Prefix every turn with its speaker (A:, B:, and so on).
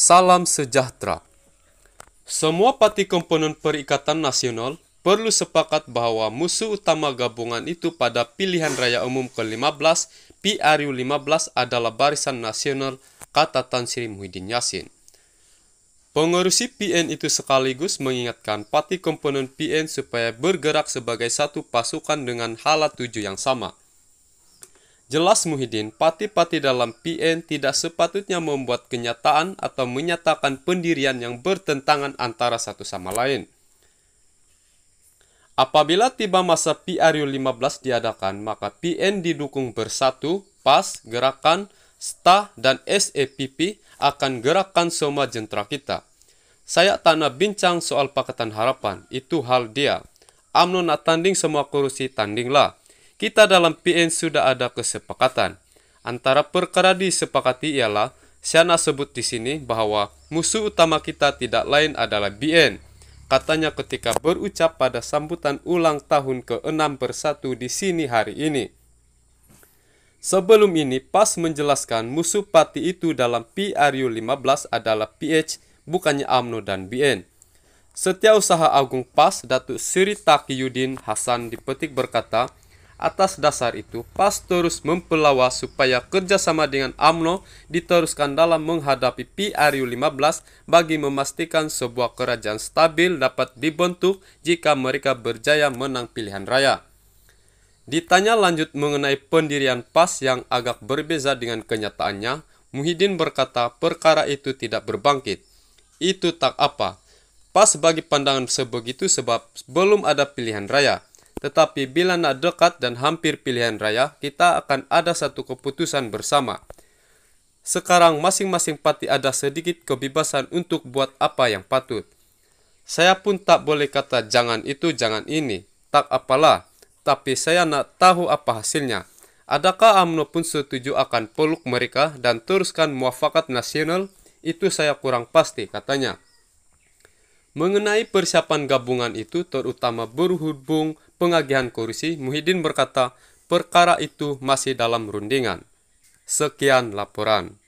A: Salam sejahtera. Semua parti komponen Perikatan Nasional perlu sepakat bahwa musuh utama gabungan itu pada pilihan raya umum ke-15 PRU15 adalah Barisan Nasional kata Tan Sri Muhyiddin Yassin. Pengurusi PN itu sekaligus mengingatkan parti komponen PN supaya bergerak sebagai satu pasukan dengan hala tuju yang sama. Jelas Muhyiddin, pati-pati dalam PN tidak sepatutnya membuat kenyataan atau menyatakan pendirian yang bertentangan antara satu sama lain. Apabila tiba masa PRU 15 diadakan, maka PN didukung bersatu, PAS, Gerakan, STA, dan SEPP akan gerakan semua jentera kita. Saya tanah bincang soal Pakatan Harapan, itu hal dia. AMNO nak tanding semua kursi, tandinglah. Kita dalam PN sudah ada kesepakatan. Antara perkara disepakati ialah nak sebut di sini bahwa musuh utama kita tidak lain adalah BN. Katanya ketika berucap pada sambutan ulang tahun ke-6 bersatu di sini hari ini. Sebelum ini, Pas menjelaskan musuh parti itu dalam PRU 15 adalah PH, bukannya AMNO dan BN. Setiausaha Agung Pas, Datuk Sri Yudin Hasan dipetik berkata, Atas dasar itu, PAS terus mempelawa supaya kerjasama dengan AMNO diteruskan dalam menghadapi PRU15 bagi memastikan sebuah kerajaan stabil dapat dibentuk jika mereka berjaya menang pilihan raya. Ditanya lanjut mengenai pendirian PAS yang agak berbeza dengan kenyataannya, Muhyiddin berkata perkara itu tidak berbangkit. Itu tak apa. PAS bagi pandangan sebegitu sebab belum ada pilihan raya. Tetapi bila nak dekat dan hampir pilihan raya, kita akan ada satu keputusan bersama. Sekarang masing-masing parti ada sedikit kebebasan untuk buat apa yang patut. Saya pun tak boleh kata jangan itu, jangan ini. Tak apalah, tapi saya nak tahu apa hasilnya. Adakah UMNO pun setuju akan peluk mereka dan teruskan muafakat nasional? Itu saya kurang pasti, katanya. Mengenai persiapan gabungan itu terutama berhubung pengagihan kursi, Muhyiddin berkata, perkara itu masih dalam rundingan. Sekian laporan.